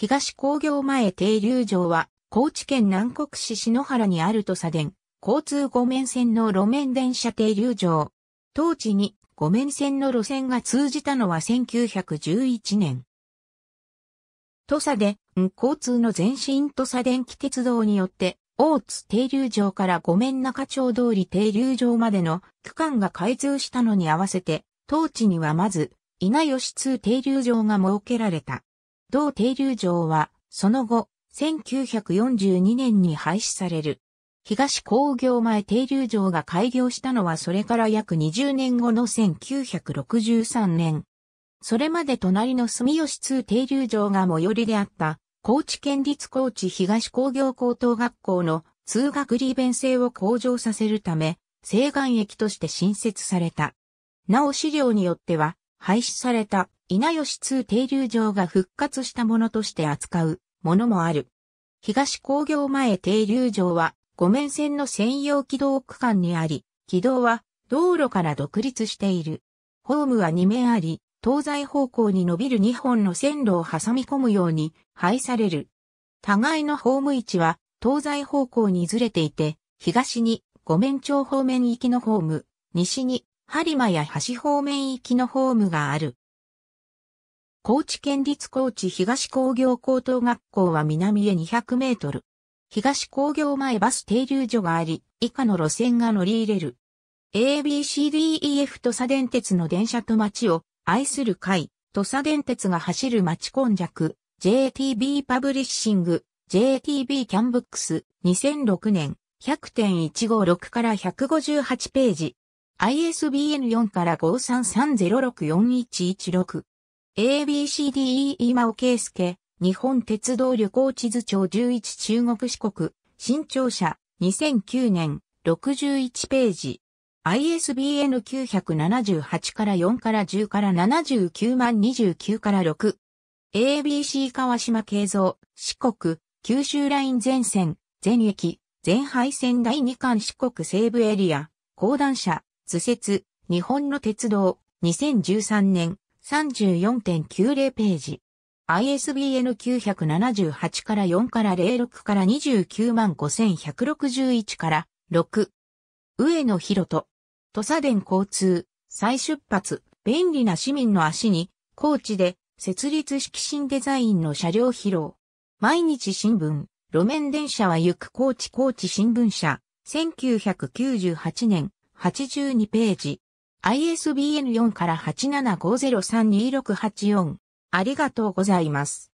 東工業前停留場は、高知県南国市篠原にあると左電、交通五面線の路面電車停留場。当地に五面線の路線が通じたのは1911年。土佐で、交通の前身土佐電気鉄道によって、大津停留場から五面中町通り停留場までの区間が開通したのに合わせて、当地にはまず、稲吉通停留場が設けられた。同停留場は、その後、1942年に廃止される。東工業前停留場が開業したのはそれから約20年後の1963年。それまで隣の住吉通停留場が最寄りであった、高知県立高知東工業高等学校の通学利便性を向上させるため、西岸駅として新設された。なお資料によっては、廃止された稲吉通停留場が復活したものとして扱うものもある。東工業前停留場は、五面線の専用軌道区間にあり、軌道は道路から独立している。ホームは2面あり、東西方向に伸びる2本の線路を挟み込むように配される。互いのホーム位置は東西方向にずれていて、東に五面町方面行きのホーム、西に播磨や橋方面行きのホームがある。高知県立高知東工業高等学校は南へ200メートル。東工業前バス停留所があり、以下の路線が乗り入れる。ABCDEF 土佐電鉄の電車と街を愛する会、土佐電鉄が走る街根弱、JTB パブリッシング、JTB キャンブックス、2006年、100.156から158ページ。ISBN4 から533064116。ABCDE 今尾圭介、日本鉄道旅行地図帳11中国四国、新庁舎、2009年、61ページ。ISBN 978から4から10から79万29から6。ABC 川島慶三、四国、九州ライン前線、全駅、全廃線第2巻四国西部エリア、高段車、図説、日本の鉄道、2013年、34.90ページ。ISBN 978から4から06から29万5161から6。上野博人。土佐電交通。再出発。便利な市民の足に、高知で設立式新デザインの車両披露。毎日新聞。路面電車は行く高知高知新聞社。1998年82ページ。ISBN4 から875032684。ありがとうございます。